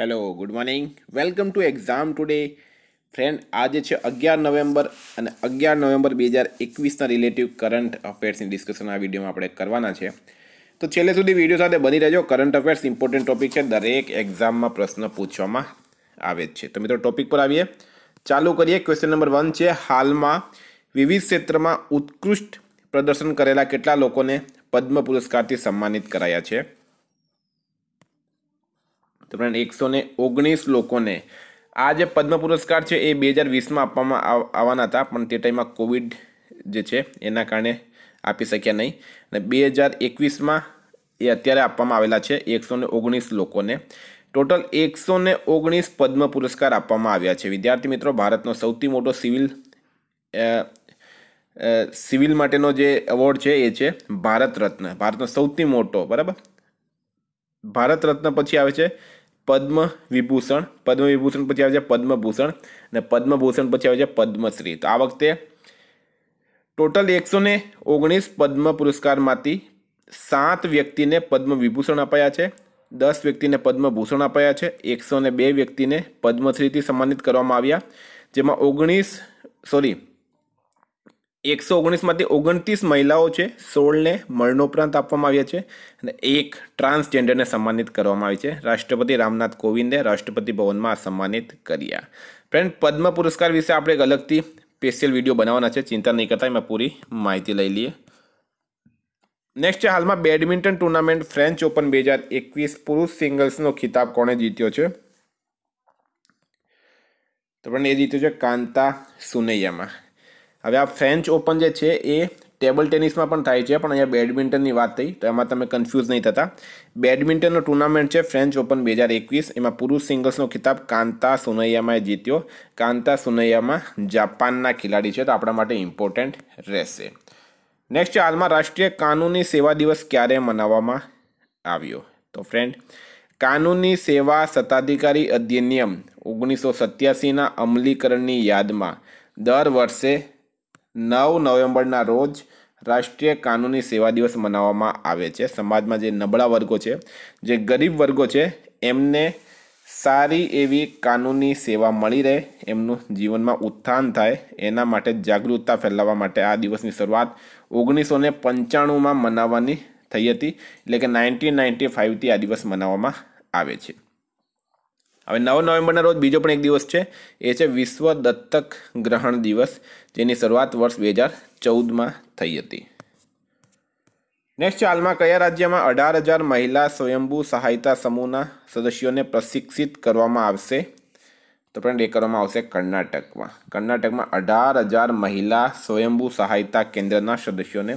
hello good morning welcome to exam today friend આજે છે અગિયાર નવેમ્બર અને અગિયાર નવેમ્બર બે હજાર એકવીસના રિલેટિવ કરંટ અફેર્સની ડિસ્કશન આ વિડીયોમાં આપણે કરવાના છે તો છેલ્લે સુધી વિડીયો સાથે બની રહેજો કરંટ અફેર્સ ઇમ્પોર્ટન્ટ ટોપિક છે દરેક એક્ઝામમાં પ્રશ્ન પૂછવામાં આવે જ છે તો મિત્રો ટોપિક પર આવીએ ચાલુ કરીએ ક્વેશ્ચન નંબર વન છે હાલમાં વિવિધ ક્ષેત્રમાં ઉત્કૃષ્ટ પ્રદર્શન કરેલા કેટલા લોકોને પદ્મ પુરસ્કારથી સન્માનિત કરાયા છે દરમિયાન એકસો ને ઓગણીસ લોકોને આ જે પદ્મ પુરસ્કાર છે એ બે હજાર વીસમાં આપવામાં આવવાના હતા પણ તે ટાઈમમાં કોવિડ જે છે એના કારણે આપી શક્યા નહીં અને બે હજાર એકવીસમાં એ અત્યારે આપવામાં આવેલા છે એકસો ને ઓગણીસ લોકોને ટોટલ એકસો ને ઓગણીસ પદ્મ પુરસ્કાર આપવામાં આવ્યા છે વિદ્યાર્થી મિત્રો ભારતનો સૌથી મોટો સિવિલ સિવિલ માટેનો જે એવોર્ડ છે એ છે ભારત રત્ન ભારતનો સૌથી મોટો બરાબર ભારત રત્ન પછી આવે છે પદ્મ વિભૂષણ પદ્મ વિભૂષણ પછી આવે છે પદ્મભૂષણ અને પદ્મભૂષણ પછી આવે છે પદ્મશ્રી તો આ વખતે ટોટલ એકસો ને ઓગણીસ પદ્મ પુરસ્કારમાંથી સાત વ્યક્તિને પદ્મ વિભૂષણ અપાયા છે દસ વ્યક્તિને પદ્મભૂષણ અપાયા છે એકસો ને બે વ્યક્તિને પદ્મશ્રીથી સન્માનિત કરવામાં આવ્યા જેમાં ઓગણીસ સોરી એકસો ઓગણીસમાંથી ઓગણત્રીસ મહિલાઓ છે સોળને મરણોપરાંત આપવામાં આવ્યા છે અને એક ટ્રાન્સજેન્ડરને સન્માનિત કરવામાં આવી છે રાષ્ટ્રપતિ રામનાથ કોવિંદે રાષ્ટ્રપતિ ભવનમાં સન્માનિત કર્યા ફ્રેન્ડ પદ્મ પુરસ્કાર વિશે આપણે એક અલગથી સ્પેશિયલ વિડીયો બનાવવાના છે ચિંતા નહીં કરતા એમાં પૂરી માહિતી લઈ લઈએ નેક્સ્ટ છે હાલમાં બેડમિન્ટન ટુર્નામેન્ટ ફ્રેન્ચ ઓપન બે હજાર એકવીસ પુરુષ સિંગલ્સનો ખિતાબ કોણે જીત્યો છે તો પણ એ જીત્યો છે કાંતા સુનૈયામાં હવે આ ફ્રેન્ચ ઓપન જે છે એ ટેબલ ટેનિસમાં પણ થાય છે પણ અહીંયા બેડમિન્ટનની વાત થઈ તો એમાં તમે કન્ફ્યુઝ નહીં થતા બેડમિન્ટનનો ટુર્નામેન્ટ છે ફ્રેન્ચ ઓપન બે હજાર એકવીસ એમાં પુરુષ સિંગલ્સનો ખિતાબ કાંતા સુનૈયામાએ જીત્યો કાંતા સુનૈયામાં જાપાનના ખેલાડી છે તો આપણા માટે ઇમ્પોર્ટન્ટ રહેશે નેક્સ્ટ હાલમાં રાષ્ટ્રીય કાનૂની સેવા દિવસ ક્યારે મનાવવામાં આવ્યો તો ફ્રેન્ડ કાનૂની સેવા સત્તાધિકારી અધિનિયમ ઓગણીસો સત્યાસીના અમલીકરણની યાદમાં દર વર્ષે નવ નવેમ્બરના રોજ રાષ્ટ્રીય કાનૂની સેવા દિવસ મનાવવામાં આવે છે સમાજમાં જે નબળા વર્ગો છે જે ગરીબ વર્ગો છે એમને સારી એવી કાનૂની સેવા મળી રહે એમનું જીવનમાં ઉત્થાન થાય એના માટે જાગૃતતા ફેલાવવા માટે આ દિવસની શરૂઆત ઓગણીસો ને પંચાણુંમાં મનાવવાની થઈ હતી એટલે કે નાઇન્ટીન નાઇન્ટી ફાઇવથી આ દિવસ મનાવવામાં આવે છે હવે નવ નવેમ્બરના રોજ બીજો પણ એક દિવસ છે એ છે વિશ્વ દત્તક ગ્રહણ દિવસ જેની શરૂઆત વર્ષ બે હજાર ચૌદમાં થઈ હતી નેક્સ્ટ હાલમાં કયા રાજ્યમાં અઢાર હજાર મહિલા સ્વયંભુ સહાયતા સમૂહના સદસ્યોને પ્રશિક્ષિત કરવામાં આવશે તો પણ એ કરવામાં આવશે કર્ણાટકમાં કર્ણાટકમાં અઢાર હજાર મહિલા સ્વયંભૂ સહાયતા કેન્દ્રના સદસ્યોને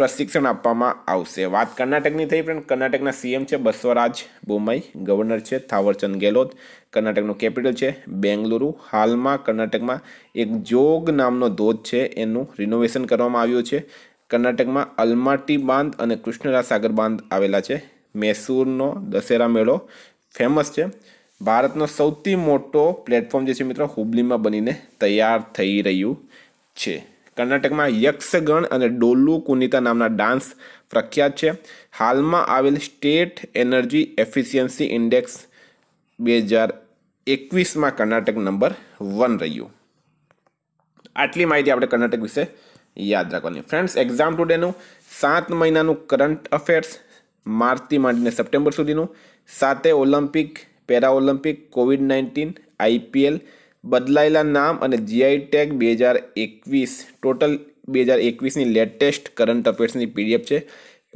પ્રશિક્ષણ આપવામાં આવશે વાત કર્ણાટકની થઈ પણ કર્ણાટકના સીએમ છે બસવરાજ બોમાઈ ગવર્નર છે થાવરચંદ ગેલોત કર્ણાટકનું કેપિટલ છે બેંગલુરુ હાલમાં કર્ણાટકમાં એક જોગ નામનો ધોધ છે એનું રિનોવેશન કરવામાં આવ્યું છે કર્ણાટકમાં અલમાટી બાંધ અને કૃષ્ણરાજ સાગર બાંધ આવેલા છે મૈસૂરનો દશેરા મેળો ફેમસ છે ભારતનો સૌથી મોટો પ્લેટફોર્મ જે છે મિત્રો હુબલીમાં બનીને તૈયાર થઈ રહ્યું છે કર્ણાટકમાં યક્ષગણ અને ડોલુ કુનિતા નામના ડાન્સ પ્રખ્યાત છે હાલમાં આવેલ સ્ટેટ એનર્જી એફિશિયન્સી ઇન્ડેક્સ બે હજાર એકવીસમાં કર્ણાટક નંબર વન રહ્યું આટલી માહિતી આપણે કર્ણાટક વિશે યાદ રાખવાની ફ્રેન્ડ્સ એક્ઝામ ટુડેનું સાત મહિનાનું કરંટ અફેર્સ માર્ચથી માંડીને સપ્ટેમ્બર સુધીનું સાતે Olympic para Olympic Covid nineteen IPL બદલાયેલા નામ અને જીઆઈ ટેગ બે હજાર એકવીસ ટોટલ બે હજાર એકવીસની લેટેસ્ટ કરંટ અફેર્સની પીડીએફ છે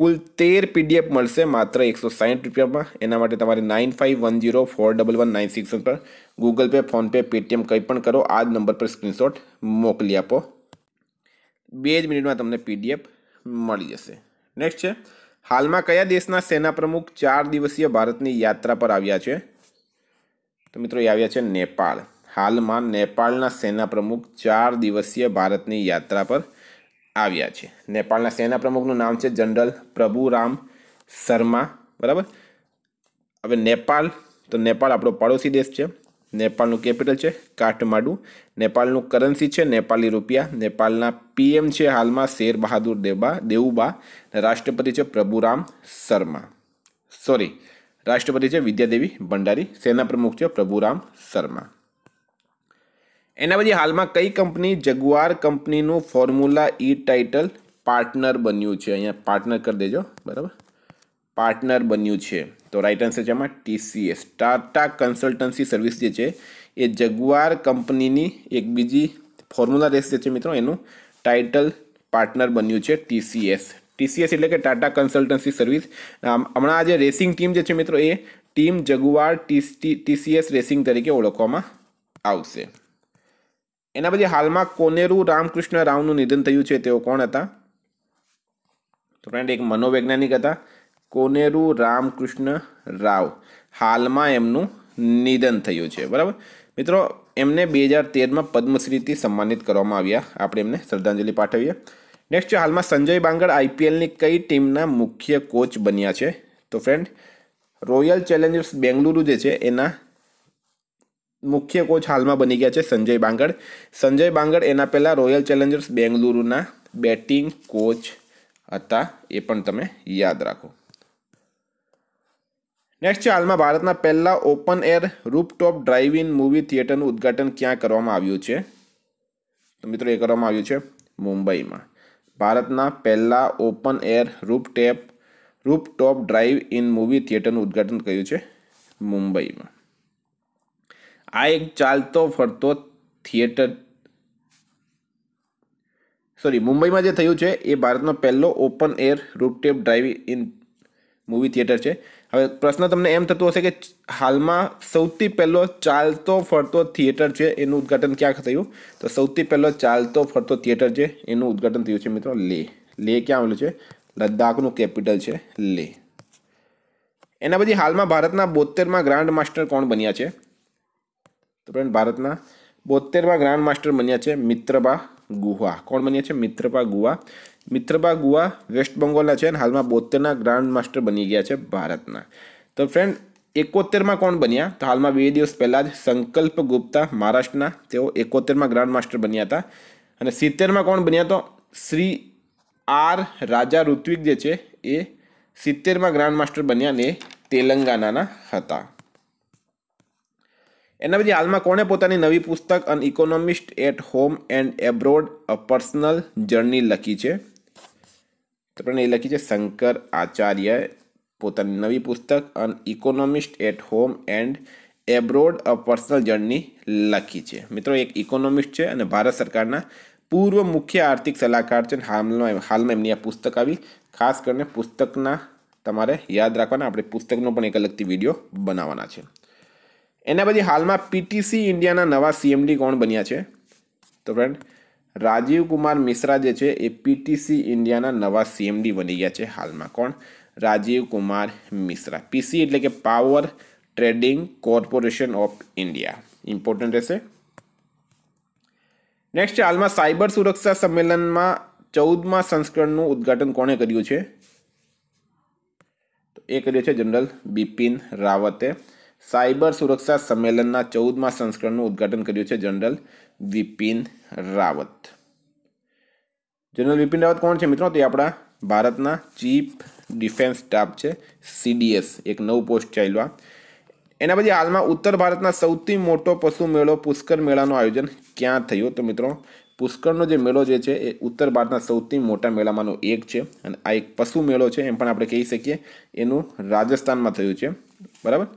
કુલ તેર પીડીએફ મળશે માત્ર એકસો સાહીઠ રૂપિયામાં એના માટે તમારે nine five one zero four double one nine six પર ગૂગલ પે ફોનપે પેટીએમ કંઈ પણ કરો આ જ નંબર પર સ્ક્રીનશોટ મોકલી આપો બે જ મિનિટમાં તમને પીડીએફ મળી જશે નેક્સ્ટ છે હાલમાં કયા દેશના સેના પ્રમુખ ચાર દિવસીય ભારતની યાત્રા પર આવ્યા છે તો મિત્રો એ આવ્યા છે નેપાળ હાલમાં નેપાળના સેના પ્રમુખ ચાર દિવસીય ભારતની યાત્રા પર આવ્યા છે નેપાળના સેના પ્રમુખનું નામ છે જનરલ પ્રભુરામ શર્મા બરાબર હવે નેપાળ તો નેપાળ આપણો પડોશી દેશ છે નેપાળનું કેપિટલ છે કાઠમાડું નેપાળનું કરન્સી છે નેપાળી રૂપિયા નેપાળના પીએમ છે હાલમાં શેર બહાદુર દેબા દેવુબા રાષ્ટ્રપતિ છે પ્રભુરામ શર્મા સોરી રાષ્ટ્રપતિ છે વિદ્યાદેવી ભંડારી સેના પ્રમુખ છે પ્રભુરામ શર્મા એના પછી હાલમાં કઈ કંપની જગુઆર કંપનીનું ફોર્મ્યુલા ઈ ટાઇટલ પાર્ટનર બન્યું છે અહીંયા પાર્ટનર કરી દેજો બરાબર પાર્ટનર બન્યું છે તો રાઇટ આન્સર છે એમાં ટીસીએસ ટાટા કન્સલ્ટન્સી સર્વિસ જે છે એ જગુઆર કંપનીની એક બીજી ફોર્મ્યુલા રેસ જે છે મિત્રો એનું ટાઇટલ પાર્ટનર બન્યું છે ટીસીએસ ટીસીએસ એટલે કે ટાટા કન્સલ્ટન્સી સર્વિસ હમણાં આ જે રેસિંગ ટીમ જે છે મિત્રો એ ટીમ જગુઆર ટીસીએસ રેસિંગ તરીકે ઓળખવામાં આવશે એના પછી હાલમાં કોનેરુ રામકૃષ્ણ રાવનું નિધન થયું છે તેઓ કોણ હતા તો ફ્રેન્ડ એક મનોવૈજ્ઞાનિક હતા કોનેરુ રામકૃષ્ણ રાવ હાલમાં એમનું નિધન થયું છે બરાબર મિત્રો એમને બે હજાર તેરમાં પદ્મશ્રીથી સન્માનિત કરવામાં આવ્યા આપણે એમને શ્રદ્ધાંજલિ પાઠવીએ નેક્સ્ટ છે હાલમાં સંજય બાંગડ આઈપીએલની કઈ ટીમના મુખ્ય કોચ બન્યા છે તો ફ્રેન્ડ રોયલ ચેલેન્જર્સ બેંગલુરુ જે છે એના મુખ્ય કોચ હાલમાં બની ગયા છે સંજય બાંગડ સંજય બાંગડ એના પહેલાં રોયલ ચેલેન્જર્સ બેંગલુરુના બેટિંગ કોચ હતા એ પણ તમે યાદ રાખો નેક્સ્ટ છે હાલમાં ભારતના પહેલાં open air rooftop drive in movie થિયેટરનું ઉદ્ઘાટન ક્યાં કરવામાં આવ્યું છે મિત્રો એ કરવામાં આવ્યું છે મુંબઈમાં ભારતના પહેલાં open air rooftop rooftop drive in movie થિયેટરનું ઉદ્ઘાટન કર્યું છે મુંબઈમાં આ એક ચાલતો ફરતો થિયેટર સોરી મુંબઈમાં જે થયું છે એ ભારતનો પહેલો open air rooftop drive in movie theatre છે હવે પ્રશ્ન તમને એમ થતું હશે કે હાલમાં સૌથી પહેલો ચાલતો ફરતો થિયેટર છે એનું ઉદ્ઘાટન ક્યાં થયું તો સૌથી પહેલો ચાલતો ફરતો થિયેટર છે એનું ઉદ્ઘાટન થયું છે મિત્રો લે લે ક્યાં આવેલું છે લદ્દાખનું કેપિટલ છે લે એના પછી હાલમાં ભારતના બોતેરમાં ગ્રાન્ડ માસ્ટર કોણ બન્યા છે ફ્રેન્ડ ભારતના બોતેરમાં ગ્રાન્ડ માસ્ટર બન્યા છે મિત્રબા ગુહા કોણ બન્યા છે મિત્રબા ગુહા મિત્રબા ગુહા વેસ્ટ બંગાળના છે અને હાલમાં બોતેરના ગ્રાન્ડ માસ્ટર બની ગયા છે ભારતના તો ફ્રેન્ડ એકોતેરમાં કોણ બન્યા તો હાલમાં બે દિવસ પહેલાં જ સંકલ્પ ગુપ્તા મહારાષ્ટ્રના તેઓ એકોતેરમાં ગ્રાન્ડ માસ્ટર બન્યા હતા અને સિત્તેરમાં કોણ બન્યા તો શ્રી આર રાજા ઋત્વિક જે છે એ સિત્તેરમાં ગ્રાન્ડ માસ્ટર બન્યા ને તેલંગાનાના હતા એના પછી હાલમાં કોણે પોતાની નવી પુસ્તક an economist at home and abroad a personal journey લખી છે તો પણ એ લખી છે શંકર આચાર્ય પોતાની નવી પુસ્તક an economist at home and abroad a personal journey લખી છે મિત્રો એક ઇકોનોમિસ્ટ છે અને ભારત સરકારના પૂર્વ મુખ્ય આર્થિક સલાહકાર છે હાલમાં હાલમાં એમની આ પુસ્તક આવી ખાસ કરીને પુસ્તકના તમારે યાદ રાખવાના આપણે પુસ્તકનો પણ એક અલગથી વિડીયો બનાવવાના છે એના પછી હાલમાં પીટીસી ઇન્ડિયાના નવા સીએમડી કોણ બન્યા છે તો ફ્રેન્ડ રાજીવ કુમાર મિશ્રા જે છે એ પીટીસી ઇન્ડિયાના નવા સીએમડી બની ગયા છે હાલમાં કોણ રાજીવ કુમાર મિશ્રા પીસી એટલે કે power trading corporation of India important રહેશે નેક્સ્ટ હાલમાં સાયબર સુરક્ષા સંમેલનમાં ચૌદમાં સંસ્કરણનું ઉદ્ઘાટન કોણે કર્યું છે તો એ કર્યું છે જનરલ બિપિન રાવતે સાયબર સુરક્ષા સંમેલનના ચૌદમાં સંસ્કરણનું ઉદ્ઘાટન કર્યું છે જનરલ વિપિન રાવત જનરલ વિપિન રાવત કોણ છે મિત્રો તે આપણા ભારતના ચીફ ડિફેન્સ સ્ટાફ છે સીડીએસ એક નવું પોસ્ટ ચાલ્યું એના પછી હાલમાં ઉત્તર ભારતના સૌથી મોટો પશુ મેળો પુષ્કર મેળાનું આયોજન ક્યાં થયું તો મિત્રો પુષ્કરનો જે મેળો જે છે એ ઉત્તર ભારતના સૌથી મોટા મેળામાંનો એક છે અને આ એક પશુ મેળો છે એમ પણ આપણે કહી શકીએ એનું રાજસ્થાનમાં થયું છે બરાબર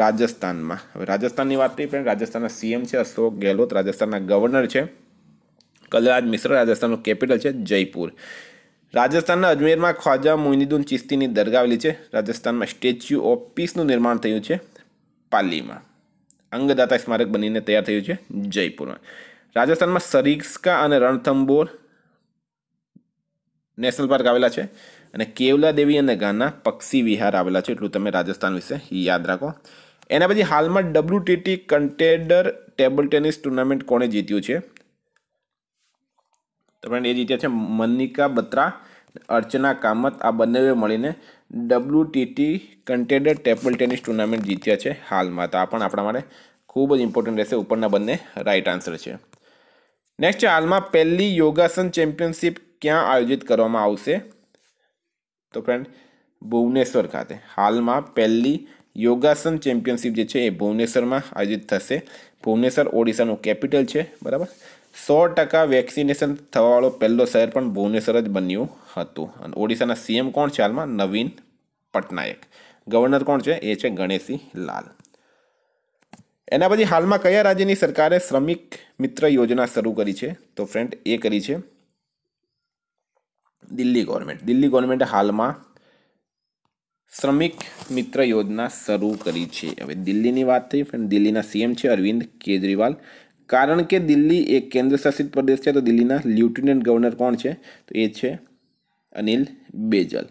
રાજસ્થાનમાં હવે રાજસ્થાનની વાત નહીં પણ રાજસ્થાનના સીએમ છે અશોક ગેહલોત રાજસ્થાનના ગવર્નર છે કલરાજ મિશ્ર રાજસ્થાનનું કેપિટલ છે જયપુર રાજસ્થાનના અજમેરમાં ખ્વાજા મોઇનીદુન ચિસ્તીની દરગાવેલી છે રાજસ્થાનમાં સ્ટેચ્યુ ઓફ પીસનું નિર્માણ થયું છે પાલીમાં અંગદાતા સ્મારક બનીને તૈયાર થયું છે જયપુરમાં રાજસ્થાનમાં સરિસ્કા અને રણથંબોર નેશનલ પાર્ક આવેલા છે અને કેવલા દેવી અને ગાના પક્ષી વિહાર આવેલા છે એટલું તમે રાજસ્થાન વિશે યાદ રાખો એના પછી હાલમાં WTT contender table tennis tournament કોણે જીત્યું છે તો એ જીત્યા છે મનિકા બત્રા અર્ચના કામત આ બંનેએ મળીને W TT contender table tennis tournament જીત્યા છે હાલમાં તો આ પણ આપણા માટે ખૂબ જ ઇમ્પોર્ટન્ટ રહેશે ઉપરના બંને રાઈટ આન્સર છે નેક્સ્ટ છે હાલમાં પહેલી યોગાસન ચેમ્પિયનશિપ ક્યાં આયોજિત કરવામાં આવશે તો ફ્રેન્ડ ભુવનેશ્વર ખાતે હાલમાં પહેલી યોગાસન ચેમ્પિયનશિપ જે છે એ ભુવનેશ્વરમાં આયોજિત થશે ભુવનેશ્વર ઓડિશાનું કેપિટલ છે બરાબર સો ટકા વેક્સિનેશન થવાવાળો પહેલો શહેર પણ ભુવનેશ્વર જ બન્યું હતું અને ઓડિશાના સીએમ કોણ છે હાલમાં નવીન પટનાયક ગવર્નર કોણ છે એ છે ગણેશી લાલ એના પછી હાલમાં કયા રાજ્યની સરકારે શ્રમિક મિત્ર યોજના શરૂ કરી છે તો ફ્રેન્ડ એ કરી છે દિલ્હી ગવર્મેન્ટ દિલ્હી ગવર્મેન્ટે હાલમાં શ્રમિક મિત્ર યોજના શરૂ કરી છે હવે દિલ્હીની વાત થઈ પણ દિલ્હીના સીએમ છે અરવિંદ કેજરીવાલ કારણ કે દિલ્હી એક કેન્દ્રશાસિત પ્રદેશ છે તો દિલ્હીના લ્યુટનન્ટ ગવર્નર કોણ છે તો એ છે અનિલ બેજલ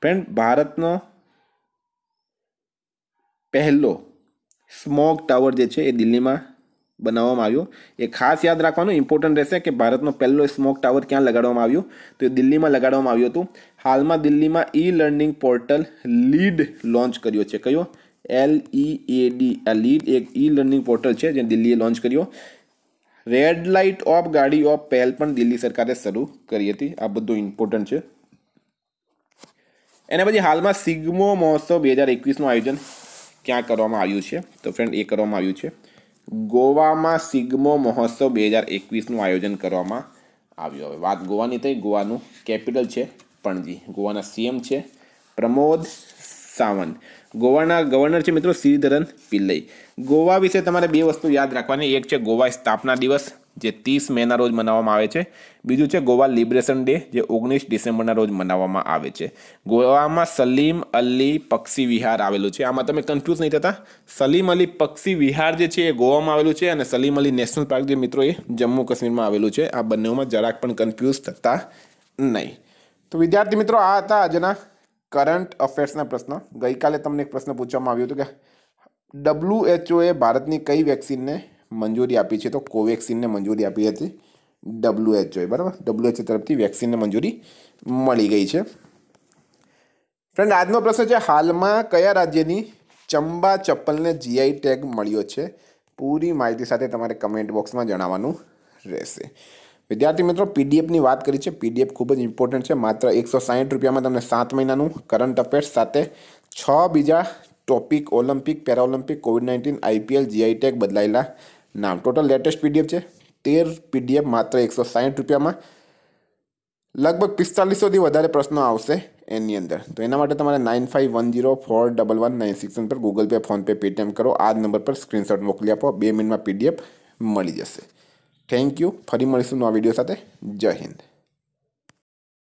ફ્રેન્ડ ભારતનો પહેલો સ્મોક ટાવર જે છે એ દિલ્હીમાં બનાવવામાં આવ્યો એ ખાસ યાદ રાખવાનું ઇમ્પોર્ટન્ટ રહેશે કે ભારતનો પહેલો સ્મોક ટાવર ક્યાં લગાડવામાં આવ્યો તો એ દિલ્હીમાં લગાડવામાં આવ્યું હતું હાલમાં દિલ્હીમાં e learning portal LEAD launch કર્યો છે કયો એલ ઈ એ ડી આ લીડ એક ઈ લર્નિંગ પોર્ટલ છે જે દિલ્હીએ લોન્ચ કર્યો રેડ લાઇટ ઓફ ગાડી ઓફ પહેલ પણ દિલ્હી સરકારે શરૂ કરી હતી આ બધું ઇમ્પોર્ટન્ટ છે એના પછી હાલમાં સિગ્મો મહોત્સવ બે હજાર એકવીસનું આયોજન ક્યાં કરવામાં આવ્યું છે તો ફ્રેન્ડ એ કરવામાં આવ્યું છે ગોવામાં સિગ્મો મહોત્સવ બે હજાર એકવીસનું આયોજન કરવામાં આવ્યું હવે વાત ગોવાની થઈ ગોવાનું કેપિટલ છે પણજી ગોવાના સીએમ છે પ્રમોદ સાવંત ગોવાના ગવર્નર છે મિત્રો શ્રીધરન પિલ્લઈ ગોવા વિશે તમારે બે વસ્તુ યાદ રાખવાની એક છે ગોવા સ્થાપના દિવસ જે ત્રીસ મેના રોજ મનાવવામાં આવે છે બીજું છે ગોવા લિબરેશન ડે જે ઓગણીસ ડિસેમ્બરના રોજ મનાવવામાં આવે છે ગોવામાં સલીમ અલી પક્ષી વિહાર આવેલું છે આમાં તમે કન્ફ્યુઝ નહીં થતા સલીમ અલી પક્ષી વિહાર જે છે એ ગોવામાં આવેલું છે અને સલીમ અલી નેશનલ પાર્ક જે મિત્રો એ જમ્મુ કાશ્મીરમાં આવેલું છે આ બંનેમાં જરાક પણ કન્ફ્યુઝ થતા નહીં તો વિદ્યાર્થી મિત્રો આ હતા આજના કરંટ અફેર્સના પ્રશ્નો ગઈકાલે તમને એક પ્રશ્ન પૂછવામાં આવ્યો હતો કે ડબ્લ્યુએચઓએ ભારતની કઈ વેક્સિનને મંજૂરી આપી છે તો કોવેક્સિનને મંજૂરી આપી હતી ડબ્લ્યુએચઓએ બરાબર ડબ્લ્યુએચઓ તરફથી વેક્સિનને મંજૂરી મળી ગઈ છે ફ્રેન્ડ આજનો પ્રશ્ન છે હાલમાં કયા રાજ્યની ચંબા ચપ્પલને જીઆઈ ટેગ મળ્યો છે પૂરી માહિતી સાથે તમારે કમેન્ટ બોક્સમાં જણાવવાનું રહેશે વિદ્યાર્થી મિત્રો પીડીએફની વાત કરી છે પીડીએફ ખૂબ જ ઇમ્પોર્ટન્ટ છે માત્ર એકસો સાહીઠ રૂપિયામાં તમને સાત મહિનાનું કરંટ અફેર્સ સાથે છ બીજા topic Olympic para Olympic Covid nineteen IPL GI tag બદલાયેલા નામ ટોટલ લેટેસ્ટ પીડીએફ છે તેર પીડીએફ માત્ર એકસો સાહીઠ રૂપિયામાં લગભગ પિસ્તાલીસોથી વધારે પ્રશ્નો આવશે એની અંદર તો એના માટે તમારે nine five one zero four double one nine six પર ગૂગલ પે ફોનપે પેટીએમ કરો આ જ નંબર પર સ્ક્રીનશોટ મોકલી આપો બે મિનિટમાં પીડીએફ મળી જશે થેન્ક યુ ફરી મળીશું નવા વિડીયો સાથે જય હિન્દ